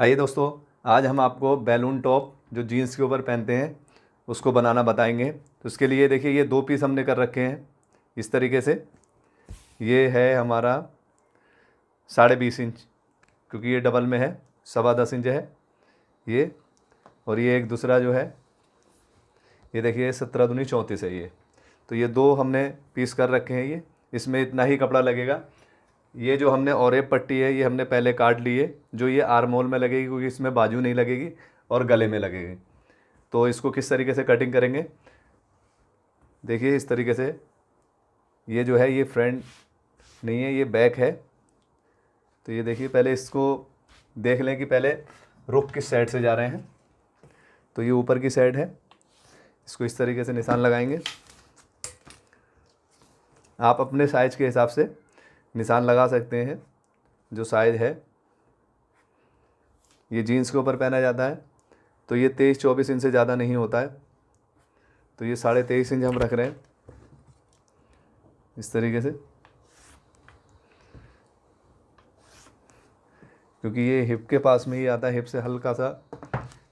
आइए दोस्तों आज हम आपको बैलून टॉप जो जीन्स के ऊपर पहनते हैं उसको बनाना बताएंगे तो उसके लिए देखिए ये दो पीस हमने कर रखे हैं इस तरीके से ये है हमारा साढ़े बीस इंच क्योंकि ये डबल में है सवा दस इंच है ये और ये एक दूसरा जो है ये देखिए सत्रह दूनी चौंतीस है ये तो ये दो हमने पीस कर रखे हैं ये इसमें इतना ही कपड़ा लगेगा ये जो हमने औरेब पट्टी है ये हमने पहले काट ली है जो ये आर्म होल में लगेगी क्योंकि इसमें बाजू नहीं लगेगी और गले में लगेगी तो इसको किस तरीके से कटिंग करेंगे देखिए इस तरीके से ये जो है ये फ्रंट नहीं है ये बैक है तो ये देखिए पहले इसको देख लें कि पहले रुख किस साइड से जा रहे हैं तो ये ऊपर की साइड है इसको इस तरीके से निशान लगाएंगे आप अपने साइज के हिसाब से निशान लगा सकते हैं जो साइज है ये जीन्स के ऊपर पहना जाता है तो ये तेईस चौबीस इंच से ज़्यादा नहीं होता है तो ये साढ़े तेईस इंच हम रख रहे हैं इस तरीके से क्योंकि ये हिप के पास में ही आता है हिप से हल्का सा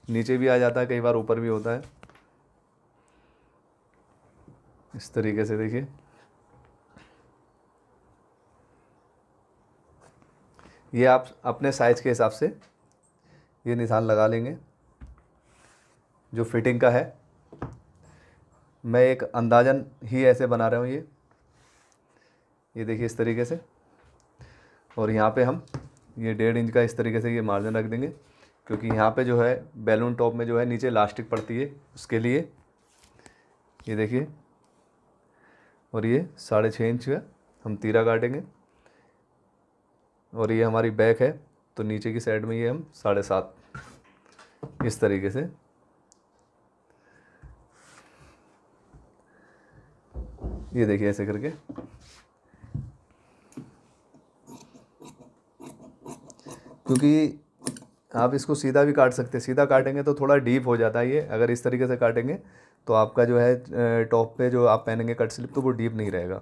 नीचे भी आ जाता है कई बार ऊपर भी होता है इस तरीके से देखिए ये आप अपने साइज़ के हिसाब से ये निशान लगा लेंगे जो फिटिंग का है मैं एक अंदाजन ही ऐसे बना रहा हूँ ये ये देखिए इस तरीके से और यहाँ पे हम ये डेढ़ इंच का इस तरीके से ये मार्जिन रख देंगे क्योंकि यहाँ पे जो है बैलून टॉप में जो है नीचे लास्टिक पड़ती है उसके लिए ये देखिए और ये साढ़े छः इंच का हम तीरा काटेंगे और ये हमारी बैक है तो नीचे की साइड में ये हम साढ़े सात इस तरीके से ये देखिए ऐसे करके क्योंकि आप इसको सीधा भी काट सकते हैं सीधा काटेंगे तो थोड़ा डीप हो जाता है ये अगर इस तरीके से काटेंगे तो आपका जो है टॉप पे जो आप पहनेंगे कट स्लिप तो वो डीप नहीं रहेगा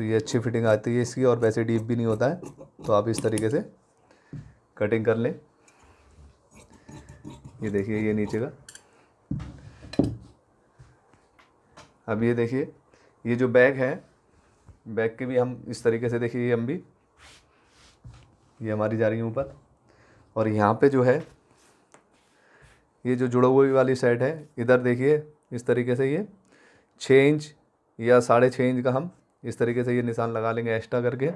तो ये अच्छी फिटिंग आती है इसकी और वैसे डीप भी नहीं होता है तो आप इस तरीके से कटिंग कर लें ये देखिए ये नीचे का अब ये देखिए ये जो बैग है बैग के भी हम इस तरीके से देखिए हम भी ये हमारी जा रही है ऊपर और यहाँ पे जो है ये जो जुड़ो हुई वाली सेट है इधर देखिए इस तरीके से ये छः इंच या साढ़े छः इंच का हम इस तरीके से ये निशान लगा लेंगे एक्स्ट्रा करके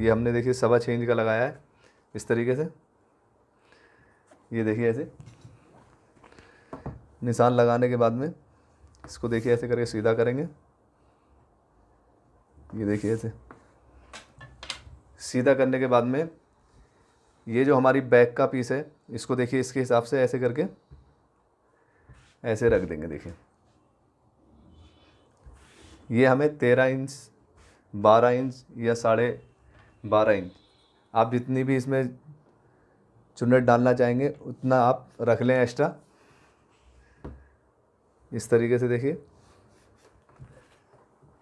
ये हमने देखिए सवा छः इंच का लगाया है इस तरीके से ये देखिए ऐसे निशान लगाने के बाद में इसको देखिए ऐसे करके सीधा करेंगे ये देखिए ऐसे सीधा करने के बाद में ये जो हमारी बैक का पीस है इसको देखिए इसके हिसाब से ऐसे करके ऐसे रख देंगे देखिए ये हमें तेरह इंच बारह इंच या साढ़े बारह इंच आप जितनी भी इसमें चुनट डालना चाहेंगे उतना आप रख लें एक्स्ट्रा इस तरीके से देखिए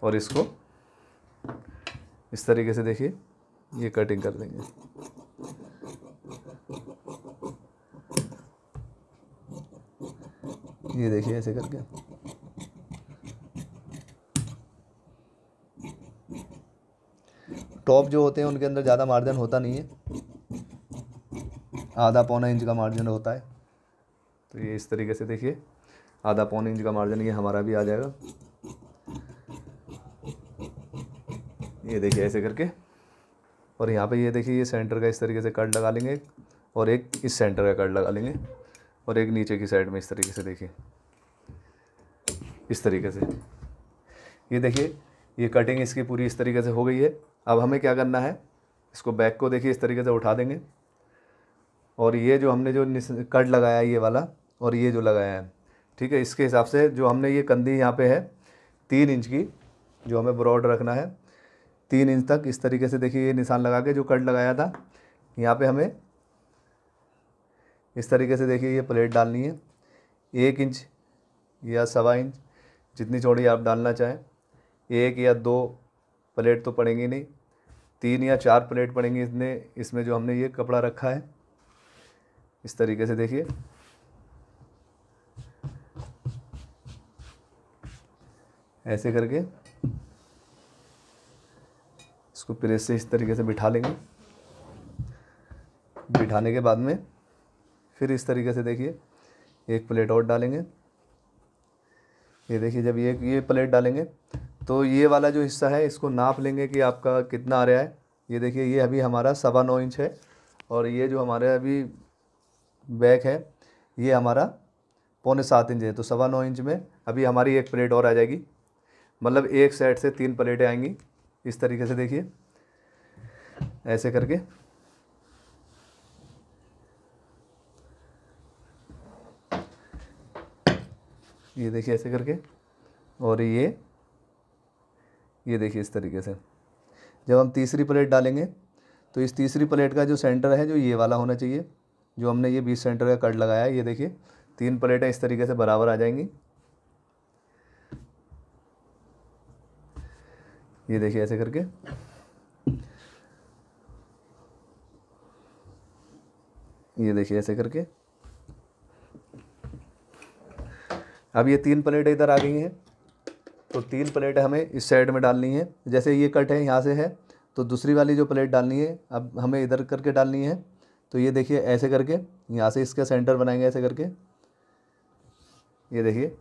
और इसको इस तरीके से देखिए ये कटिंग कर देंगे ये देखिए ऐसे करके टॉप जो होते हैं उनके अंदर ज़्यादा मार्जिन होता नहीं है आधा पौना इंच का मार्जिन होता है तो ये इस तरीके से देखिए आधा पौन इंच का मार्जिन ये हमारा भी आ जाएगा ये देखिए ऐसे करके और यहाँ पे ये देखिए ये सेंटर का इस तरीके से कट लगा लेंगे और एक इस सेंटर का कट लगा लेंगे और एक नीचे की साइड में इस तरीके से देखिए इस तरीके से ये देखिए ये कटिंग इसकी पूरी इस तरीके से हो गई है अब हमें क्या करना है इसको बैक को देखिए इस तरीके से उठा देंगे और ये जो हमने जो कट लगाया है ये वाला और ये जो लगाया है ठीक है इसके हिसाब से जो हमने ये कंधी यहाँ पे है तीन इंच की जो हमें ब्रॉड रखना है तीन इंच तक इस तरीके से देखिए ये निशान लगा के जो कट लगाया था यहाँ पे हमें इस तरीके से देखिए ये प्लेट डालनी है एक इंच या सवा इंच जितनी चौड़ी आप डालना चाहें एक या दो प्लेट तो पड़ेंगी नहीं तीन या चार प्लेट पड़ेंगी इसने इसमें जो हमने ये कपड़ा रखा है इस तरीके से देखिए ऐसे करके इसको प्रेस से इस तरीके से बिठा लेंगे बिठाने के बाद में फिर इस तरीके से देखिए एक प्लेट और डालेंगे ये देखिए जब ये ये प्लेट डालेंगे तो ये वाला जो हिस्सा है इसको नाप लेंगे कि आपका कितना आ रहा है ये देखिए ये अभी हमारा सवा नौ इंच है और ये जो हमारे अभी बैक है ये हमारा पौने सात इंच है तो सवा नौ इंच में अभी हमारी एक प्लेट और आ जाएगी मतलब एक सेट से तीन प्लेटें आएंगी इस तरीके से देखिए ऐसे करके ये देखिए ऐसे करके और ये ये देखिए इस तरीके से जब हम तीसरी प्लेट डालेंगे तो इस तीसरी प्लेट का जो सेंटर है जो ये वाला होना चाहिए जो हमने ये बीस सेंटर का कट लगाया है ये देखिए तीन प्लेटें इस तरीके से बराबर आ जाएंगी ये देखिए ऐसे करके ये देखिए ऐसे करके अब ये तीन प्लेटें इधर आ गई हैं तो तीन प्लेट हमें इस साइड में डालनी है जैसे ये कट है यहाँ से है तो दूसरी वाली जो प्लेट डालनी है अब हमें इधर करके डालनी है तो ये देखिए ऐसे करके यहाँ से इसका सेंटर बनाएंगे ऐसे करके ये देखिए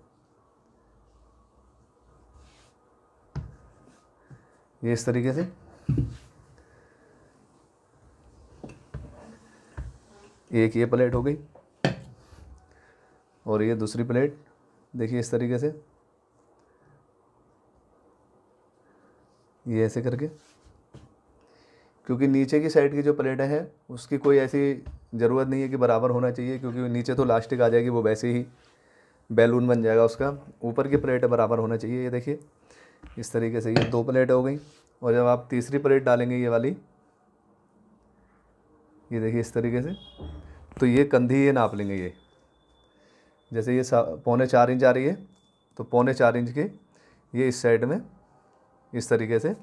ये इस तरीके से एक ये प्लेट हो गई और ये दूसरी प्लेट देखिए इस तरीके से ये ऐसे करके क्योंकि नीचे की साइड की जो प्लेटें हैं उसकी कोई ऐसी ज़रूरत नहीं है कि बराबर होना चाहिए क्योंकि नीचे तो लास्टिक आ जाएगी वो वैसे ही बैलून बन जाएगा उसका ऊपर की प्लेट बराबर होना चाहिए ये देखिए इस तरीके से ये दो प्लेट हो गई और जब आप तीसरी प्लेट डालेंगे ये वाली ये देखिए इस तरीके से तो ये कंधी ये नाप लेंगे ये जैसे ये पौने चार इंच आ रही है तो पौने चार इंच के ये इस साइड में इस तरीके से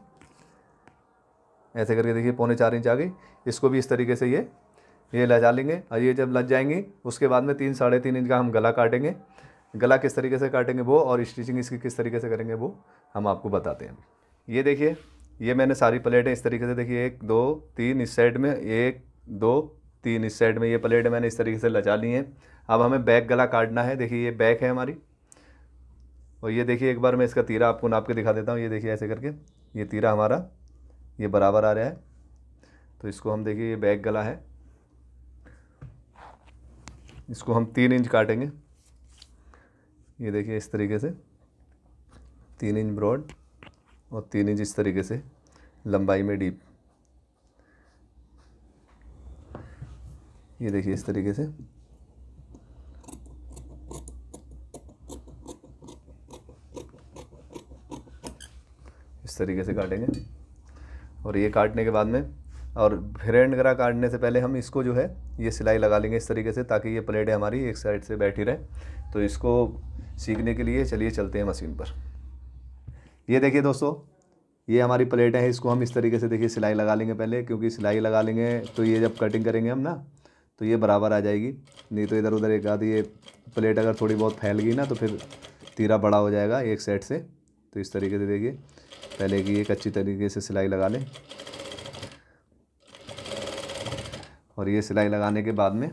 ऐसे करके देखिए पौने चार इंच आ गई इसको भी इस तरीके से ये ये लजा लेंगे और ये जब लग जाएंगी उसके बाद में तीन साढ़े तीन इंच का हम गला काटेंगे गला किस तरीके से काटेंगे वो और स्टिचिंग इसकी किस तरीके से करेंगे वो हम आपको बताते हैं ये देखिए ये मैंने सारी प्लेटें इस तरीके से देखिए एक दो तीन इस साइड में एक दो तीन इस साइड में ये प्लेटें मैंने इस तरीके से लजा ली हैं अब हमें बैक गला काटना है देखिए ये बैक है हमारी और ये देखिए एक बार मैं इसका तीरा आपको नाप के दिखा देता हूँ ये देखिए ऐसे करके ये तीरा हमारा ये बराबर आ रहा है तो इसको हम देखिए ये बैग गला है इसको हम तीन इंच काटेंगे ये देखिए इस तरीके से तीन इंच ब्रॉड और तीन इंच इस तरीके से लंबाई में डीप ये देखिए इस तरीके से तरीके से काटेंगे और ये काटने के बाद में और फ्रेंड ग्रा काटने से पहले हम इसको जो है ये सिलाई लगा लेंगे इस तरीके से ताकि ये प्लेटें हमारी एक साइड से बैठी रहें तो इसको सीखने के लिए चलिए चलते हैं मशीन पर ये देखिए दोस्तों ये हमारी प्लेटें हैं इसको हम इस तरीके से देखिए सिलाई लगा लेंगे पहले क्योंकि सिलाई लगा लेंगे तो ये जब कटिंग करेंगे हम ना तो ये बराबर आ जाएगी नहीं तो इधर उधर एक आधी ये प्लेट अगर थोड़ी बहुत फैल गई ना तो फिर तीरा बड़ा हो जाएगा एक सेट से तो इस तरीके से देखिए पहले की एक अच्छी तरीके से सिलाई लगा लें और ये सिलाई लगाने के बाद में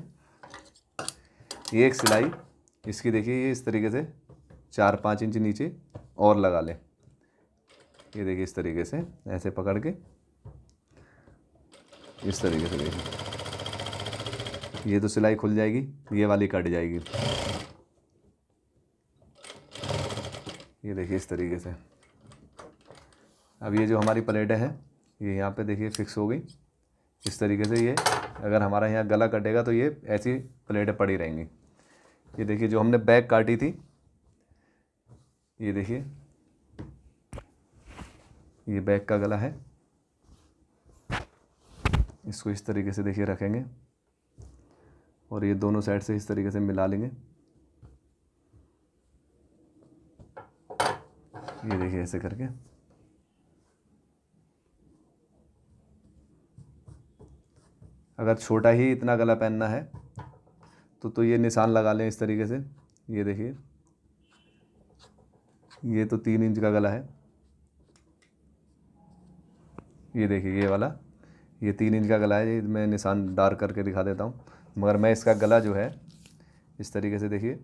ये एक सिलाई इसकी देखिए ये इस तरीके से चार पाँच इंच नीचे और लगा लें ये देखिए इस तरीके से ऐसे पकड़ के इस तरीके से देखिए ये तो सिलाई खुल जाएगी ये वाली कट जाएगी ये देखिए इस तरीके से अब ये जो हमारी प्लेटें हैं ये यहाँ पे देखिए फिक्स हो गई इस तरीके से ये अगर हमारा यहाँ गला कटेगा तो ये ऐसी प्लेटें पड़ी रहेंगी ये देखिए जो हमने बैग काटी थी ये देखिए ये बैग का गला है इसको इस तरीके से देखिए रखेंगे और ये दोनों साइड से इस तरीके से मिला लेंगे ये देखिए ऐसे करके अगर छोटा ही इतना गला पहनना है तो तो ये निशान लगा लें इस तरीके से ये देखिए ये तो तीन इंच का गला है ये देखिए ये वाला ये तीन इंच का गला है ये मैं निशान डार्क करके दिखा देता हूँ मगर मैं इसका गला जो है इस तरीके से देखिए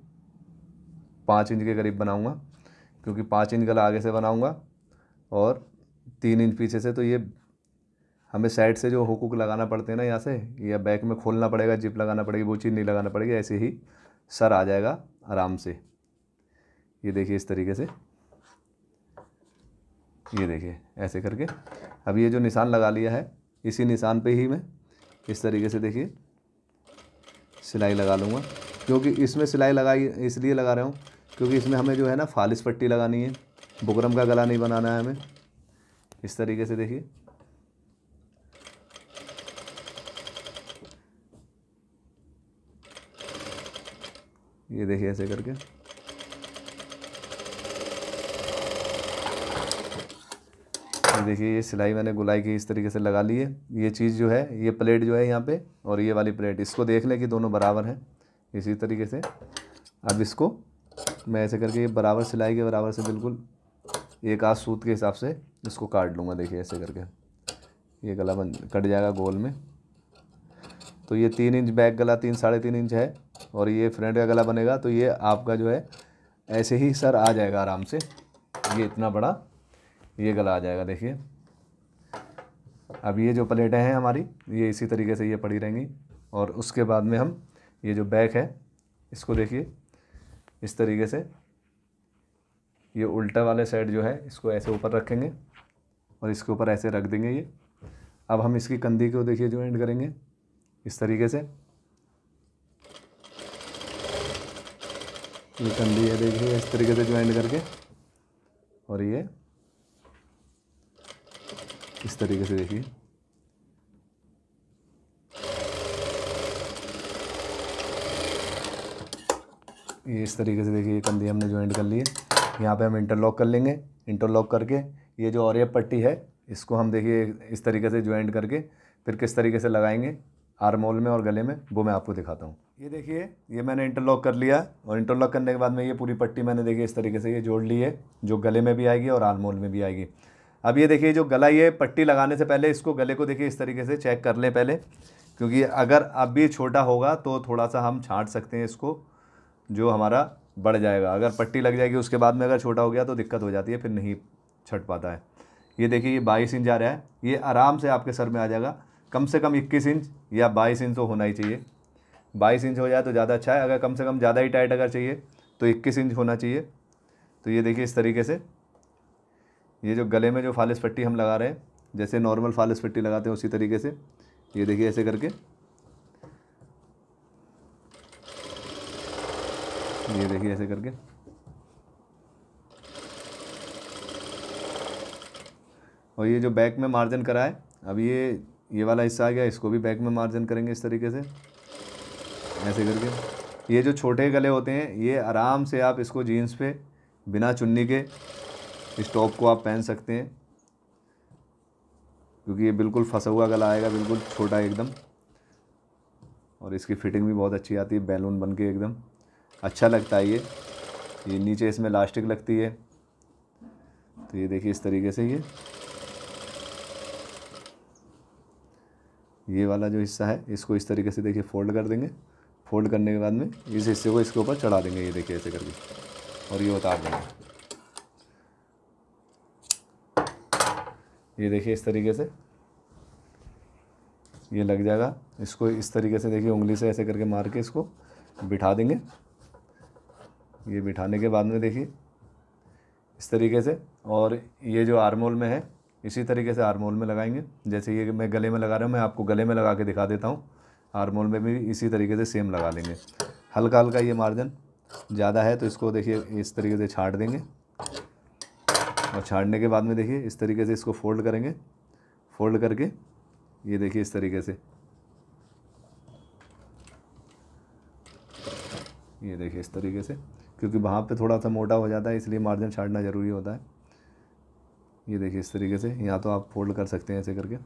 पाँच इंच के करीब बनाऊँगा क्योंकि पाँच इंच गला आगे से बनाऊँगा और तीन इंच पीछे से तो ये हमें साइड से जो हुकुक लगाना पड़ते हैं ना यहाँ से या बैक में खोलना पड़ेगा जिप लगाना पड़ेगी वो चीज़ नहीं लगाना पड़ेगी ऐसे ही सर आ जाएगा आराम से ये देखिए इस तरीके से ये देखिए ऐसे करके अब ये जो निशान लगा लिया है इसी निशान पे ही मैं इस तरीके से देखिए सिलाई लगा लूँगा क्योंकि इसमें सिलाई लगाई इसलिए लगा रहा हूँ क्योंकि इसमें हमें जो है ना फालिस पट्टी लगानी है बुकरम का गला नहीं बनाना है हमें इस तरीके से देखिए ये देखिए ऐसे करके देखिए ये सिलाई मैंने गुलाई की इस तरीके से लगा ली है ये चीज़ जो है ये प्लेट जो है यहाँ पे और ये वाली प्लेट इसको देख लें कि दोनों बराबर हैं इसी तरीके से अब इसको मैं ऐसे करके ये बराबर सिलाई के बराबर से बिल्कुल एक आध सूत के हिसाब से इसको काट लूँगा देखिए ऐसे करके ये गला बन कट जाएगा गोल में तो ये तीन इंच बैक गला तीन साढ़े तीन इंच है और ये फ्रंट का गला बनेगा तो ये आपका जो है ऐसे ही सर आ जाएगा आराम से ये इतना बड़ा ये गला आ जाएगा देखिए अब ये जो प्लेटें हैं हमारी ये इसी तरीके से ये पड़ी रहेंगी और उसके बाद में हम ये जो बैक है इसको देखिए इस तरीके से ये उल्टा वाले साइड जो है इसको ऐसे ऊपर रखेंगे और इसके ऊपर ऐसे रख देंगे ये अब हम इसकी कंधी को देखिए जो एंड करेंगे इस तरीके से ये कंडी है देखिए इस तरीके से ज्वाइन करके और ये इस तरीके से देखिए ये इस तरीके से देखिए ये कंधे हमने ज्वाइंट कर लिए यहाँ पे हम इंटरलॉक कर लेंगे इंटरलॉक करके ये जो और ये पट्टी है इसको हम देखिए इस तरीके से ज्वाइंट करके फिर किस तरीके से लगाएंगे आरमोल में और गले में वो मैं आपको दिखाता हूँ ये देखिए ये मैंने इंटरलॉक कर लिया और इंटरलॉक करने के बाद में ये पूरी पट्टी मैंने देखी इस तरीके से ये जोड़ ली है जो गले में भी आएगी और आरमोल में भी आएगी अब ये देखिए जो गला ये पट्टी लगाने से पहले इसको गले को देखिए इस तरीके से चेक कर लें पहले क्योंकि अगर अब भी छोटा होगा तो थोड़ा सा हम छाँट सकते हैं इसको जो हमारा बढ़ जाएगा अगर पट्टी लग जाएगी उसके बाद में अगर छोटा हो गया तो दिक्कत हो जाती है फिर नहीं छट पाता है ये देखिए ये बाईस इंच आ रहा है ये आराम से आपके सर में आ जाएगा कम से कम इक्कीस इंच या बाईस इंच तो होना ही चाहिए बाईस इंच हो जाए तो ज़्यादा अच्छा है अगर कम से कम ज़्यादा ही टाइट अगर चाहिए तो इक्कीस इंच होना चाहिए तो ये देखिए इस तरीके से ये जो गले में जो फालिस पट्टी हम लगा रहे हैं जैसे नॉर्मल फालिस पट्टी लगाते हैं उसी तरीके से ये देखिए ऐसे करके ये देखिए ऐसे करके और ये जो बैक में मार्जिन करा है अब ये ये वाला हिस्सा आ गया इसको भी बैक में मार्जिन करेंगे इस तरीके से ऐसे करके ये जो छोटे गले होते हैं ये आराम से आप इसको जीन्स पे बिना चुन्नी के इस टॉप को आप पहन सकते हैं क्योंकि ये बिल्कुल फंसा हुआ गला आएगा बिल्कुल छोटा एकदम और इसकी फिटिंग भी बहुत अच्छी आती है बैलून बन के एकदम अच्छा लगता है ये ये नीचे इसमें लास्टिक लगती है तो ये देखिए इस तरीके से ये ये वाला जो हिस्सा है इसको इस तरीके से देखिए फोल्ड कर देंगे फोल्ड करने के बाद में इस हिस्से को इसके ऊपर चढ़ा देंगे ये देखिए ऐसे करके और ये उतार देंगे ये देखिए इस तरीके से ये लग जाएगा इसको इस तरीके से देखिए उंगली से ऐसे करके मार के इसको बिठा देंगे ये बिठाने के बाद में देखिए इस तरीके से और ये जो आर्मोल में है इसी तरीके से आरमोल में लगाएंगे जैसे ये मैं गले में लगा रहा हूँ मैं आपको गले में लगा के दिखा देता हूँ आरमोल में भी इसी तरीके से सेम लगा लेंगे हल्का हल्का ये मार्जिन ज़्यादा है तो इसको देखिए इस तरीके से छाट देंगे और छाटने के बाद में देखिए इस तरीके से इसको फोल्ड करेंगे फोल्ड करके ये देखिए इस तरीके से ये देखिए इस तरीके से क्योंकि वहाँ पे थोड़ा सा मोटा हो जाता है इसलिए मार्जिन छाटना ज़रूरी होता है ये देखिए इस तरीके से या तो आप फोल्ड कर सकते हैं ऐसे करके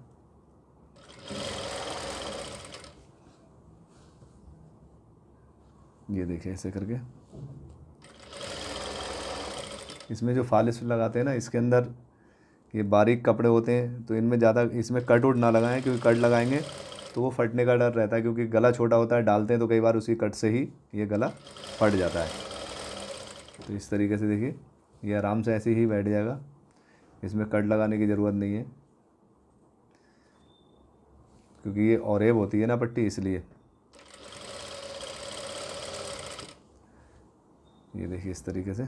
ये देखिए ऐसे करके इसमें जो फालिस लगाते हैं ना इसके अंदर ये बारीक कपड़े होते हैं तो इनमें ज़्यादा इसमें कट उट ना लगाएं क्योंकि कट लगाएंगे तो वो फटने का डर रहता है क्योंकि गला छोटा होता है डालते हैं तो कई बार उसी कट से ही ये गला फट जाता है तो इस तरीके से देखिए ये आराम से ऐसे ही बैठ जाएगा इसमें कट लगाने की ज़रूरत नहीं है क्योंकि ये औरेब होती है ना पट्टी इसलिए ये देखिए इस तरीके से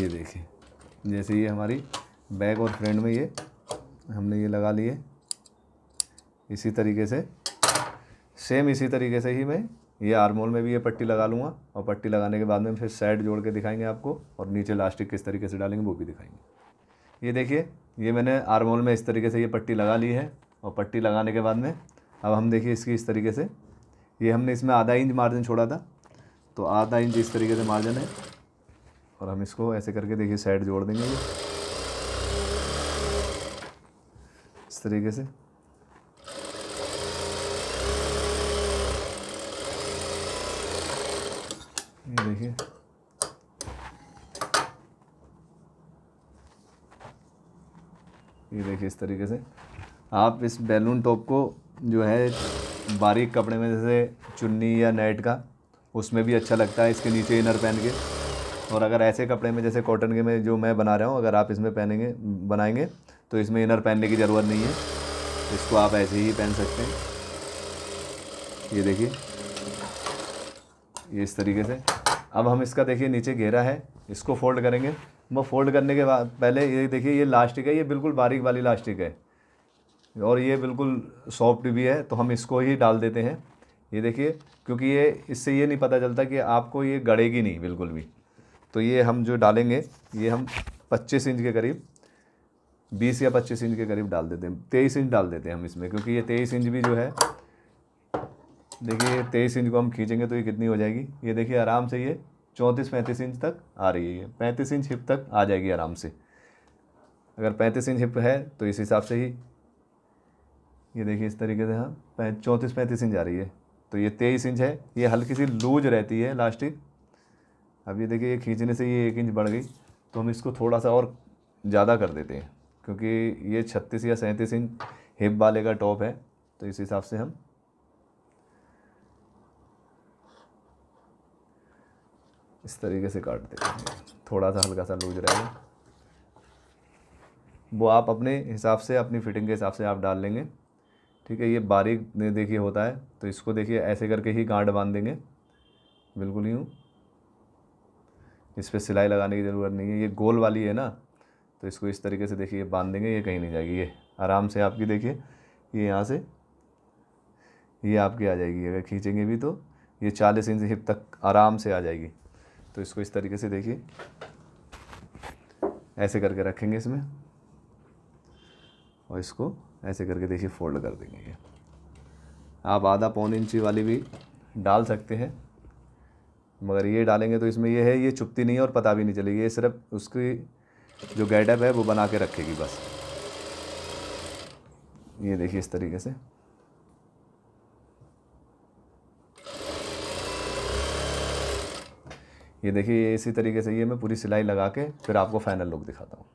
ये देखिए जैसे ये हमारी बैक और फ्रंट में ये हमने ये लगा लिए इसी तरीके से सेम इसी तरीके से ही मैं ये आर्मोल में भी ये पट्टी लगा लूँगा और पट्टी लगाने के बाद में फिर सेट जोड़ के दिखाएंगे आपको और नीचे लास्टिक किस तरीके से डालेंगे वो भी दिखाएंगे ये देखिए ये मैंने आर्मोल में इस तरीके से ये पट्टी लगा ली है और पट्टी लगाने के बाद में अब हम देखिए इसकी इस तरीके से ये हमने इसमें आधा इंच मार्जिन छोड़ा था तो आधा इंच इस तरीके से मार्जिन है और हम इसको ऐसे करके देखिए सेट जोड़ देंगे ये इस तरीके से ये देखिए ये देखिए इस तरीके से आप इस बैलून टॉप को जो है बारीक कपड़े में जैसे चुन्नी या नेट का उसमें भी अच्छा लगता है इसके नीचे इनर पहन के और अगर ऐसे कपड़े में जैसे कॉटन के में जो मैं बना रहा हूँ अगर आप इसमें पहनेंगे बनाएंगे तो इसमें इनर पहनने की ज़रूरत नहीं है इसको आप ऐसे ही पहन सकते हैं ये देखिए ये इस तरीके से अब हम इसका देखिए नीचे घेरा है इसको फोल्ड करेंगे वो फोल्ड करने के बाद पहले ये देखिए ये लास्टिक है ये बिल्कुल बारीक वाली लास्टिक है और ये बिल्कुल सॉफ्ट भी है तो हम इसको ही डाल देते हैं ये देखिए क्योंकि ये इससे ये नहीं पता चलता कि आपको ये गड़ेगी नहीं बिल्कुल भी तो ये हम जो डालेंगे ये हम 25 इंच के करीब 20 या 25 इंच के करीब डाल देते हैं 23 इंच डाल देते हैं हम इसमें क्योंकि ये 23 इंच भी जो है देखिए तेईस इंच को हम खींचेंगे तो ये कितनी हो जाएगी ये देखिए आराम से ये चौंतीस पैंतीस इंच तक आ रही है ये पैंतीस इंच हिप तक आ जाएगी आराम से अगर पैंतीस इंच हिप है तो इस हिसाब से ही ये देखिए इस तरीके से हाँ चौंतीस पैंतीस इंच आ रही है तो ये तेईस इंच है ये हल्की सी लूज रहती है लास्टिक अब ये देखिए ये खींचने से ये एक इंच बढ़ गई तो हम इसको थोड़ा सा और ज़्यादा कर देते हैं क्योंकि ये छत्तीस या सैंतीस इंच हिप वाले का टॉप है तो इस हिसाब से हम इस तरीके से काट देंगे थोड़ा सा हल्का सा लूज रहेगा वो आप अपने हिसाब से अपनी फिटिंग के हिसाब से आप डाल लेंगे ठीक है ये बारीक देखिए होता है तो इसको देखिए ऐसे करके ही गांठ बांध देंगे बिल्कुल यूँ इस पर सिलाई लगाने की ज़रूरत नहीं है ये गोल वाली है ना तो इसको इस तरीके से देखिए बांध देंगे ये कहीं नहीं जाएगी ये आराम से आपकी देखिए ये यहाँ से ये आपकी आ जाएगी अगर खींचेंगे भी तो ये चालीस इंच हिप तक आराम से आ जाएगी तो इसको इस तरीके से देखिए ऐसे करके रखेंगे इसमें और इसको ऐसे करके देखिए फोल्ड कर देंगे ये आप आधा पौन इंची वाली भी डाल सकते हैं मगर ये डालेंगे तो इसमें ये है ये चुपती नहीं है और पता भी नहीं चलेगी ये सिर्फ उसकी जो गेटअप है वो बना के रखेगी बस ये देखिए इस तरीके से ये देखिए ये इसी तरीके से ये मैं पूरी सिलाई लगा के फिर आपको फाइनल लुक दिखाता हूँ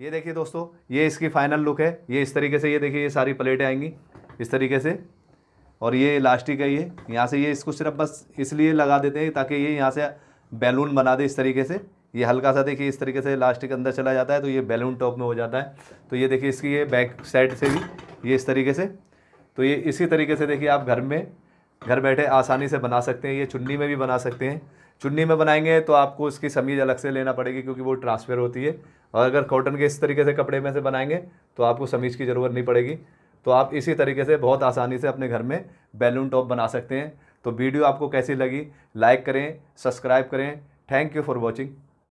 ये देखिए दोस्तों ये इसकी फाइनल लुक है ये इस तरीके से ये देखिए ये सारी प्लेटें आएंगी इस तरीके से और ये इलास्टिक है ये यहाँ से ये इसको सिर्फ बस इसलिए लगा देते हैं ताकि ये यहाँ से बैलून बना दे इस तरीके से ये हल्का सा देखिए इस तरीके से इलास्टिक अंदर चला जाता है तो ये बैलून टॉप में हो जाता है तो ये देखिए इसकी ये बैक साइड से भी ये इस तरीके से तो ये इसी तरीके से देखिए आप घर में घर बैठे आसानी से बना सकते हैं ये चुन्नी में भी बना सकते हैं चुन्नी में बनाएंगे तो आपको उसकी समीज अलग से लेना पड़ेगी क्योंकि वो ट्रांसफ़र होती है और अगर कॉटन के इस तरीके से कपड़े में से बनाएंगे तो आपको समीज की ज़रूरत नहीं पड़ेगी तो आप इसी तरीके से बहुत आसानी से अपने घर में बैलून टॉप बना सकते हैं तो वीडियो आपको कैसी लगी लाइक करें सब्सक्राइब करें थैंक यू फॉर वॉचिंग